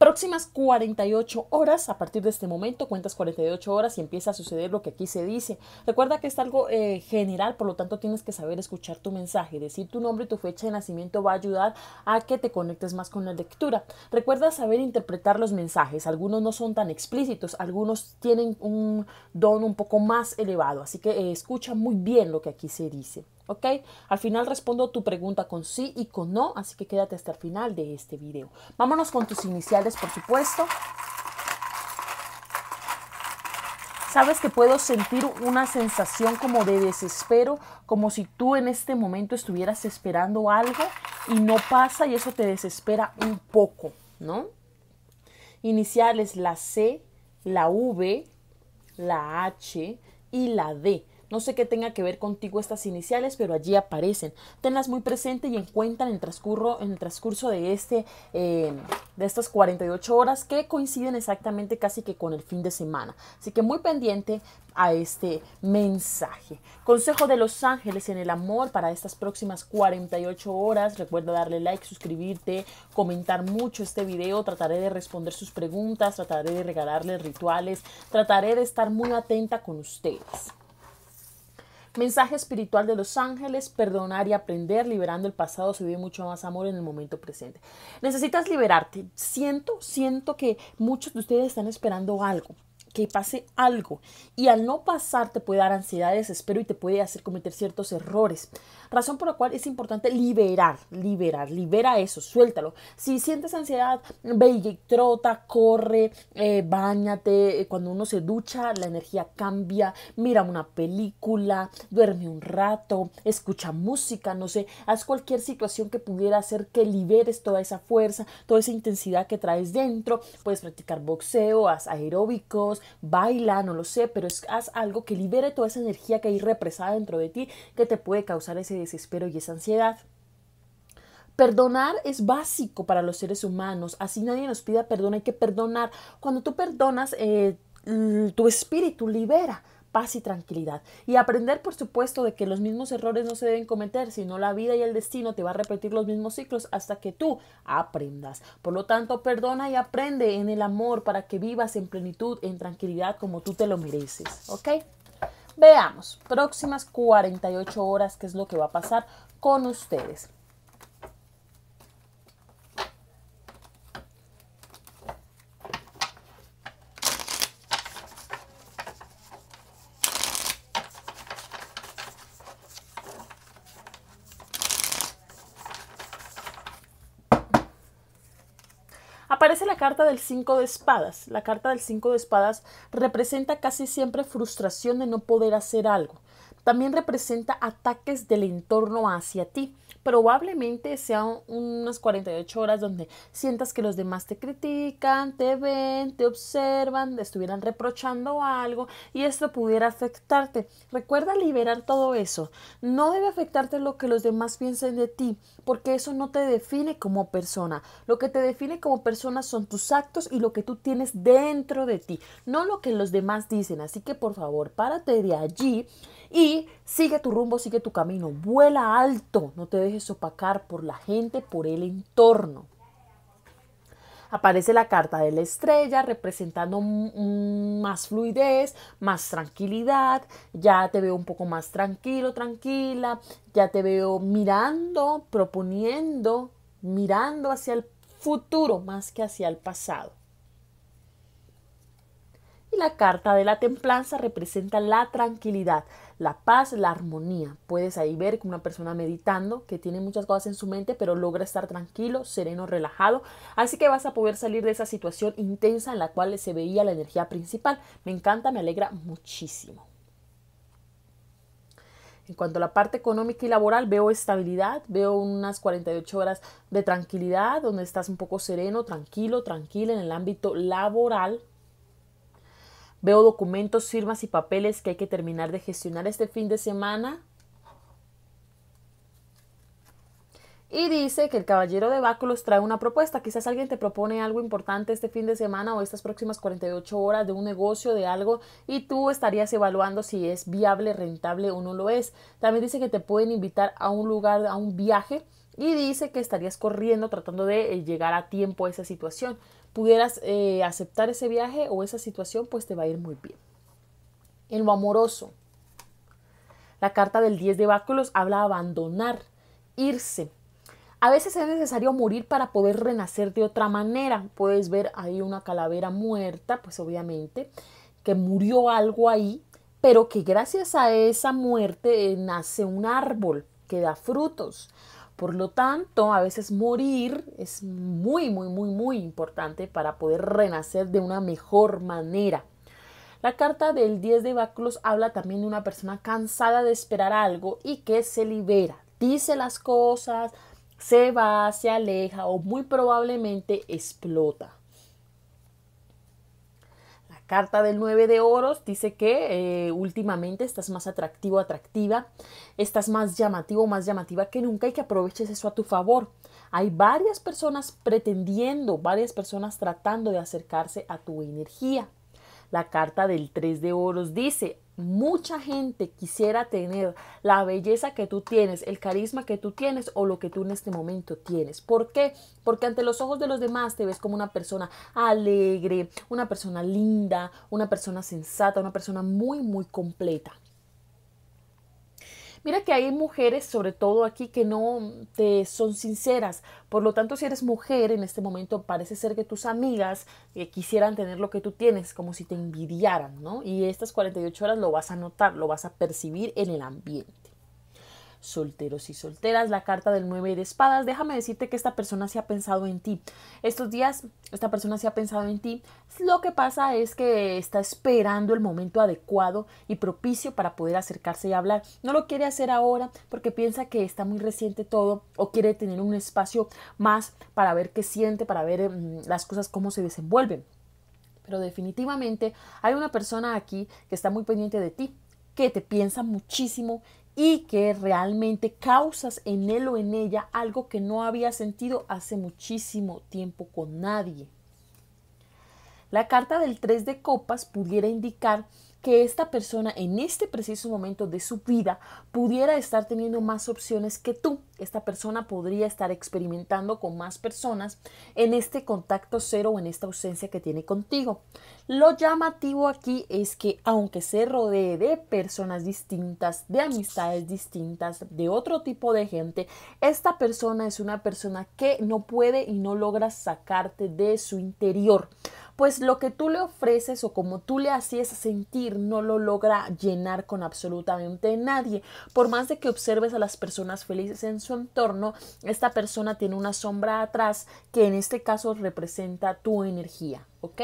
próximas 48 horas, a partir de este momento cuentas 48 horas y empieza a suceder lo que aquí se dice. Recuerda que es algo eh, general, por lo tanto tienes que saber escuchar tu mensaje, decir tu nombre y tu fecha de nacimiento va a ayudar a que te conectes más con la lectura. Recuerda saber interpretar los mensajes, algunos no son tan explícitos, algunos tienen un don un poco más elevado, así que eh, escucha muy bien lo que aquí se dice. ¿ok? Al final respondo tu pregunta con sí y con no, así que quédate hasta el final de este video. Vámonos con tus iniciales, por supuesto. Sabes que puedo sentir una sensación como de desespero, como si tú en este momento estuvieras esperando algo y no pasa y eso te desespera un poco, ¿no? Iniciales la C, la V, la H y la D. No sé qué tenga que ver contigo estas iniciales, pero allí aparecen. Tenlas muy presente y en cuenta en el, transcurso, en el transcurso de, este, em, de estas 48 horas que coinciden exactamente casi que con el fin de semana. Así que muy pendiente a este mensaje. Consejo de los ángeles en el amor para estas próximas 48 horas. Recuerda darle like, suscribirte, comentar mucho este video. Trataré de responder sus preguntas, trataré de regalarles rituales, trataré de estar muy atenta con ustedes. Mensaje espiritual de los ángeles, perdonar y aprender, liberando el pasado, se vive mucho más amor en el momento presente. Necesitas liberarte. Siento, siento que muchos de ustedes están esperando algo que pase algo. Y al no pasar te puede dar ansiedad, desespero y te puede hacer cometer ciertos errores. Razón por la cual es importante liberar, liberar, libera eso, suéltalo. Si sientes ansiedad, ve y trota, corre, eh, bañate. Eh, cuando uno se ducha, la energía cambia. Mira una película, duerme un rato, escucha música, no sé. Haz cualquier situación que pudiera hacer que liberes toda esa fuerza, toda esa intensidad que traes dentro. Puedes practicar boxeo, haz aeróbicos baila, no lo sé, pero haz algo que libere toda esa energía que hay represada dentro de ti que te puede causar ese desespero y esa ansiedad. Perdonar es básico para los seres humanos, así nadie nos pida perdón, hay que perdonar. Cuando tú perdonas, eh, tu espíritu libera paz y tranquilidad. Y aprender, por supuesto, de que los mismos errores no se deben cometer, sino la vida y el destino te va a repetir los mismos ciclos hasta que tú aprendas. Por lo tanto, perdona y aprende en el amor para que vivas en plenitud, en tranquilidad, como tú te lo mereces. ¿Ok? Veamos, próximas 48 horas, qué es lo que va a pasar con ustedes. Aparece la carta del cinco de espadas. La carta del cinco de espadas representa casi siempre frustración de no poder hacer algo. También representa ataques del entorno hacia ti probablemente sean unas 48 horas donde sientas que los demás te critican, te ven, te observan, te estuvieran reprochando algo y esto pudiera afectarte. Recuerda liberar todo eso. No debe afectarte lo que los demás piensen de ti, porque eso no te define como persona. Lo que te define como persona son tus actos y lo que tú tienes dentro de ti, no lo que los demás dicen. Así que por favor, párate de allí y sigue tu rumbo, sigue tu camino, vuela alto, no te dejes opacar por la gente, por el entorno. Aparece la carta de la estrella representando más fluidez, más tranquilidad, ya te veo un poco más tranquilo, tranquila, ya te veo mirando, proponiendo, mirando hacia el futuro más que hacia el pasado. Y la carta de la templanza representa la tranquilidad, la paz, la armonía. Puedes ahí ver como una persona meditando, que tiene muchas cosas en su mente, pero logra estar tranquilo, sereno, relajado. Así que vas a poder salir de esa situación intensa en la cual se veía la energía principal. Me encanta, me alegra muchísimo. En cuanto a la parte económica y laboral, veo estabilidad, veo unas 48 horas de tranquilidad, donde estás un poco sereno, tranquilo, tranquila en el ámbito laboral. Veo documentos, firmas y papeles que hay que terminar de gestionar este fin de semana. Y dice que el caballero de báculos trae una propuesta. Quizás alguien te propone algo importante este fin de semana o estas próximas 48 horas de un negocio, de algo, y tú estarías evaluando si es viable, rentable o no lo es. También dice que te pueden invitar a un lugar, a un viaje, y dice que estarías corriendo tratando de eh, llegar a tiempo a esa situación pudieras eh, aceptar ese viaje o esa situación, pues te va a ir muy bien. En lo amoroso, la carta del 10 de báculos habla de abandonar, irse. A veces es necesario morir para poder renacer de otra manera. Puedes ver ahí una calavera muerta, pues obviamente, que murió algo ahí, pero que gracias a esa muerte eh, nace un árbol que da frutos. Por lo tanto, a veces morir es muy, muy, muy, muy importante para poder renacer de una mejor manera. La carta del 10 de Báculos habla también de una persona cansada de esperar algo y que se libera, dice las cosas, se va, se aleja o muy probablemente explota carta del 9 de oros dice que eh, últimamente estás más atractivo, atractiva, estás más llamativo, más llamativa que nunca y que aproveches eso a tu favor. Hay varias personas pretendiendo, varias personas tratando de acercarse a tu energía. La carta del 3 de oros dice, mucha gente quisiera tener la belleza que tú tienes, el carisma que tú tienes o lo que tú en este momento tienes. ¿Por qué? Porque ante los ojos de los demás te ves como una persona alegre, una persona linda, una persona sensata, una persona muy, muy completa. Mira que hay mujeres, sobre todo aquí, que no te son sinceras. Por lo tanto, si eres mujer en este momento, parece ser que tus amigas eh, quisieran tener lo que tú tienes, como si te envidiaran, ¿no? Y estas 48 horas lo vas a notar, lo vas a percibir en el ambiente solteros y solteras. La carta del 9 de espadas. Déjame decirte que esta persona se ha pensado en ti. Estos días esta persona se ha pensado en ti. Lo que pasa es que está esperando el momento adecuado y propicio para poder acercarse y hablar. No lo quiere hacer ahora porque piensa que está muy reciente todo o quiere tener un espacio más para ver qué siente, para ver mm, las cosas cómo se desenvuelven. Pero definitivamente hay una persona aquí que está muy pendiente de ti, que te piensa muchísimo y que realmente causas en él o en ella algo que no había sentido hace muchísimo tiempo con nadie. La carta del 3 de copas pudiera indicar que esta persona en este preciso momento de su vida pudiera estar teniendo más opciones que tú. Esta persona podría estar experimentando con más personas en este contacto cero o en esta ausencia que tiene contigo. Lo llamativo aquí es que aunque se rodee de personas distintas, de amistades distintas, de otro tipo de gente, esta persona es una persona que no puede y no logra sacarte de su interior pues lo que tú le ofreces o como tú le hacías sentir no lo logra llenar con absolutamente nadie. Por más de que observes a las personas felices en su entorno, esta persona tiene una sombra atrás que en este caso representa tu energía, ¿ok?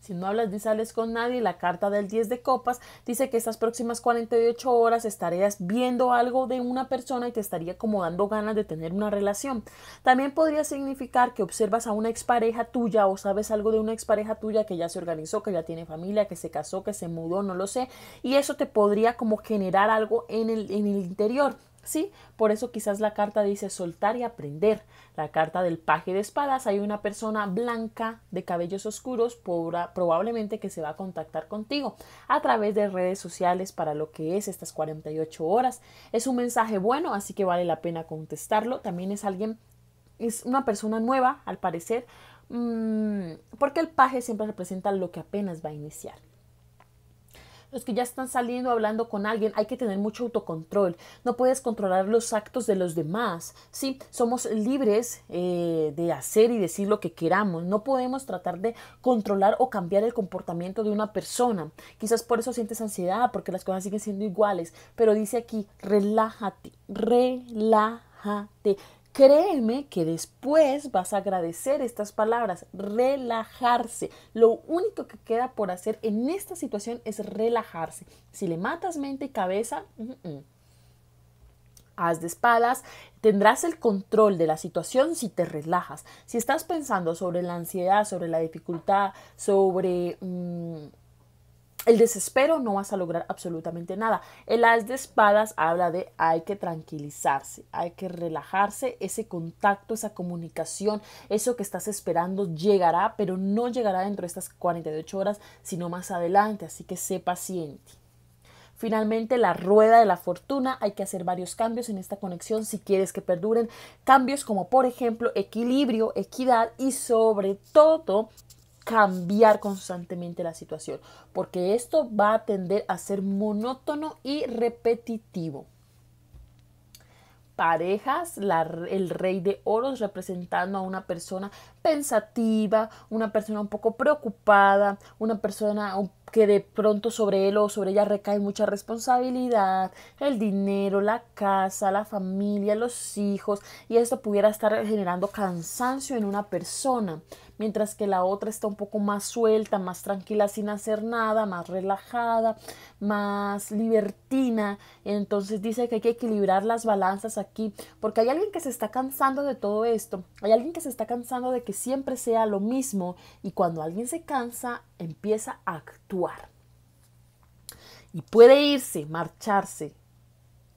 Si no hablas ni sales con nadie, la carta del 10 de copas dice que estas próximas 48 horas estarías viendo algo de una persona y te estaría como dando ganas de tener una relación. También podría significar que observas a una expareja tuya o sabes algo de una expareja tuya que ya se organizó, que ya tiene familia, que se casó, que se mudó, no lo sé. Y eso te podría como generar algo en el, en el interior. Sí, por eso quizás la carta dice soltar y aprender. La carta del paje de espadas hay una persona blanca de cabellos oscuros probablemente que se va a contactar contigo a través de redes sociales para lo que es estas 48 horas. Es un mensaje bueno, así que vale la pena contestarlo. También es alguien, es una persona nueva al parecer, mm, porque el paje siempre representa lo que apenas va a iniciar los que ya están saliendo hablando con alguien, hay que tener mucho autocontrol. No puedes controlar los actos de los demás. Sí, somos libres eh, de hacer y decir lo que queramos. No podemos tratar de controlar o cambiar el comportamiento de una persona. Quizás por eso sientes ansiedad, porque las cosas siguen siendo iguales. Pero dice aquí, relájate, relájate. Créeme que después vas a agradecer estas palabras, relajarse. Lo único que queda por hacer en esta situación es relajarse. Si le matas mente y cabeza, haz de espadas, tendrás el control de la situación si te relajas. Si estás pensando sobre la ansiedad, sobre la dificultad, sobre... Mm, el desespero no vas a lograr absolutamente nada. El haz de espadas habla de hay que tranquilizarse, hay que relajarse, ese contacto, esa comunicación, eso que estás esperando llegará, pero no llegará dentro de estas 48 horas, sino más adelante, así que sé paciente. Finalmente, la rueda de la fortuna. Hay que hacer varios cambios en esta conexión si quieres que perduren. Cambios como, por ejemplo, equilibrio, equidad y sobre todo cambiar constantemente la situación, porque esto va a tender a ser monótono y repetitivo. Parejas, el rey de oros representando a una persona pensativa, una persona un poco preocupada, una persona que de pronto sobre él o sobre ella recae mucha responsabilidad, el dinero, la casa, la familia, los hijos, y esto pudiera estar generando cansancio en una persona mientras que la otra está un poco más suelta, más tranquila sin hacer nada, más relajada, más libertina. Entonces dice que hay que equilibrar las balanzas aquí, porque hay alguien que se está cansando de todo esto, hay alguien que se está cansando de que siempre sea lo mismo y cuando alguien se cansa empieza a actuar. Y puede irse, marcharse,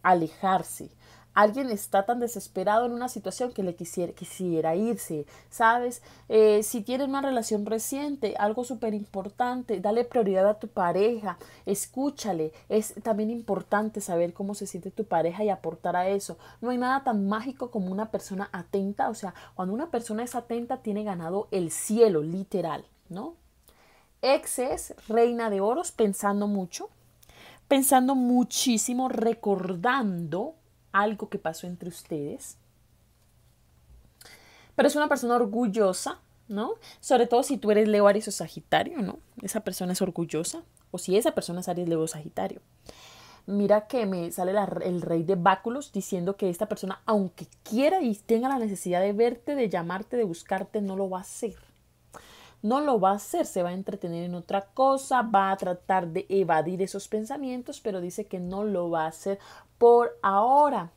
alejarse, alguien está tan desesperado en una situación que le quisiera, quisiera irse, ¿sabes? Eh, si tienes una relación reciente, algo súper importante, dale prioridad a tu pareja, escúchale, es también importante saber cómo se siente tu pareja y aportar a eso. No hay nada tan mágico como una persona atenta, o sea, cuando una persona es atenta tiene ganado el cielo, literal, ¿no? es reina de oros, pensando mucho, pensando muchísimo, recordando algo que pasó entre ustedes. Pero es una persona orgullosa, ¿no? Sobre todo si tú eres Leo Aries o Sagitario, ¿no? Esa persona es orgullosa. O si esa persona es Aries Leo o Sagitario. Mira que me sale el rey de báculos diciendo que esta persona, aunque quiera y tenga la necesidad de verte, de llamarte, de buscarte, no lo va a hacer. No lo va a hacer, se va a entretener en otra cosa, va a tratar de evadir esos pensamientos, pero dice que no lo va a hacer por ahora.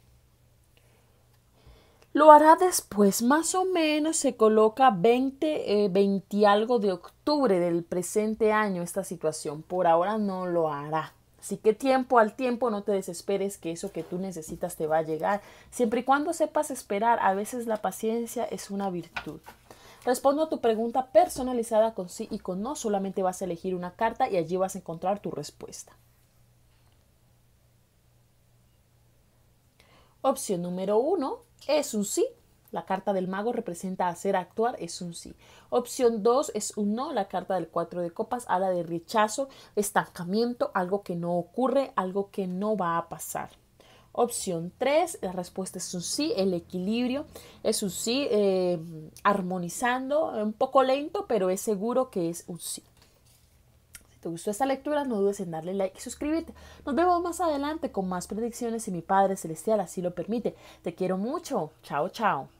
Lo hará después, más o menos se coloca 20, 20 eh, algo de octubre del presente año esta situación. Por ahora no lo hará. Así que tiempo al tiempo no te desesperes que eso que tú necesitas te va a llegar. Siempre y cuando sepas esperar, a veces la paciencia es una virtud. Respondo a tu pregunta personalizada con sí y con no. Solamente vas a elegir una carta y allí vas a encontrar tu respuesta. Opción número uno es un sí. La carta del mago representa hacer actuar, es un sí. Opción 2 es un no. La carta del cuatro de copas habla de rechazo, estancamiento, algo que no ocurre, algo que no va a pasar. Opción 3, la respuesta es un sí, el equilibrio es un sí, eh, armonizando, un poco lento, pero es seguro que es un sí te gustó esta lectura, no dudes en darle like y suscribirte. Nos vemos más adelante con más predicciones si mi Padre Celestial así lo permite. Te quiero mucho. Chao, chao.